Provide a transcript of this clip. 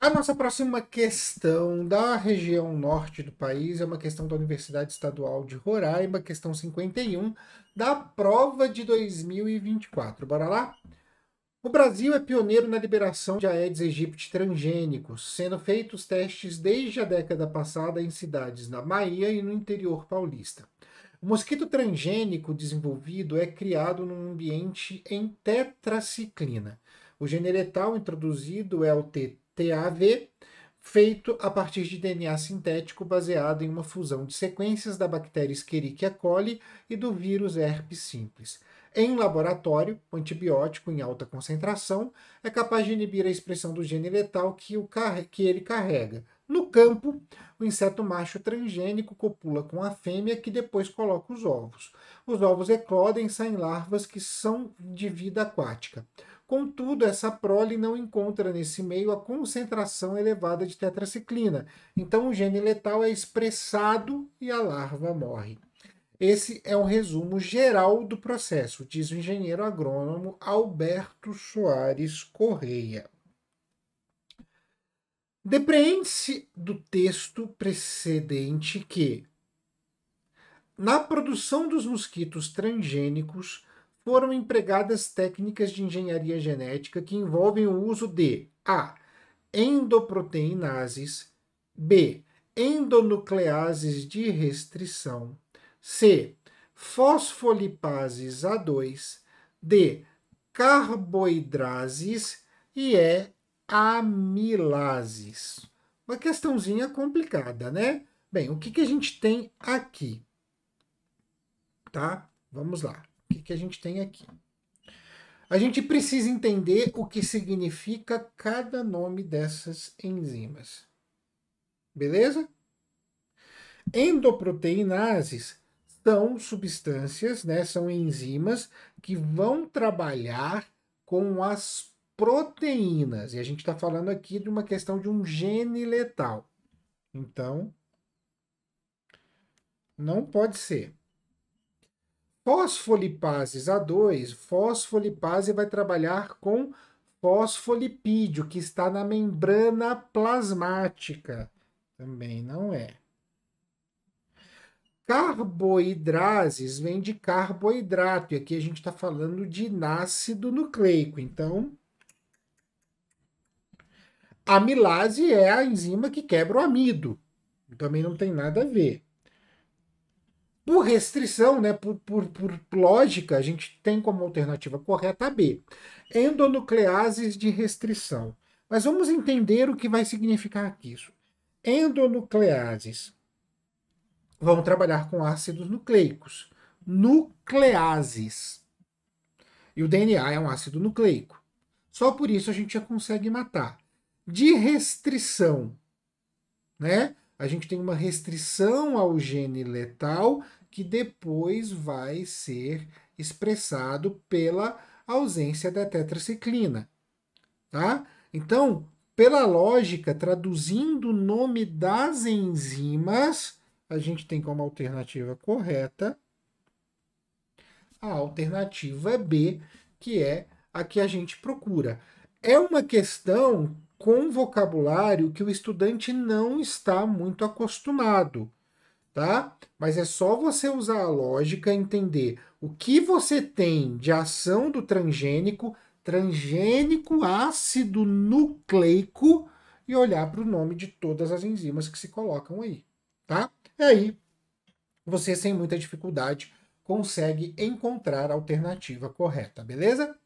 A nossa próxima questão da região norte do país é uma questão da Universidade Estadual de Roraima, questão 51, da prova de 2024. Bora lá? O Brasil é pioneiro na liberação de Aedes aegypti transgênicos, sendo feitos testes desde a década passada em cidades na Bahia e no interior paulista. O mosquito transgênico desenvolvido é criado num ambiente em tetraciclina. O gênero introduzido é o TTAV, feito a partir de DNA sintético baseado em uma fusão de sequências da bactéria Escherichia coli e do vírus herpes simples. Em laboratório, o antibiótico em alta concentração é capaz de inibir a expressão do gene letal que, o que ele carrega. No campo, o inseto macho transgênico copula com a fêmea que depois coloca os ovos. Os ovos eclodem e saem larvas que são de vida aquática. Contudo, essa prole não encontra nesse meio a concentração elevada de tetraciclina. Então, o gene letal é expressado e a larva morre. Esse é um resumo geral do processo, diz o engenheiro agrônomo Alberto Soares Correia. Depreende-se do texto precedente que, na produção dos mosquitos transgênicos, foram empregadas técnicas de engenharia genética que envolvem o uso de A. Endoproteinases, B. Endonucleases de restrição, C. Fosfolipases A2, D. Carboidrases e E. Amilases. Uma questãozinha complicada, né? Bem, o que, que a gente tem aqui? Tá? Vamos lá. O que, que a gente tem aqui? A gente precisa entender o que significa cada nome dessas enzimas. Beleza? Endoproteinases são substâncias, né, são enzimas que vão trabalhar com as proteínas. E a gente está falando aqui de uma questão de um gene letal. Então, não pode ser. Fosfolipases A2, fosfolipase vai trabalhar com fosfolipídio, que está na membrana plasmática. Também não é. Carboidrases vem de carboidrato, e aqui a gente está falando de ácido nucleico. Então, amilase é a enzima que quebra o amido. Também não tem nada a ver. Por restrição, né, por, por, por lógica, a gente tem como alternativa correta a B. Endonucleases de restrição. Mas vamos entender o que vai significar isso. Endonucleases vão trabalhar com ácidos nucleicos. Nucleases. E o DNA é um ácido nucleico. Só por isso a gente já consegue matar. De restrição, né? A gente tem uma restrição ao gene letal que depois vai ser expressado pela ausência da tetraciclina. Tá? Então, pela lógica, traduzindo o nome das enzimas, a gente tem como alternativa correta a alternativa B, que é a que a gente procura. É uma questão com vocabulário que o estudante não está muito acostumado tá? Mas é só você usar a lógica, entender o que você tem de ação do transgênico, transgênico ácido nucleico, e olhar para o nome de todas as enzimas que se colocam aí, tá? E aí, você sem muita dificuldade consegue encontrar a alternativa correta, beleza?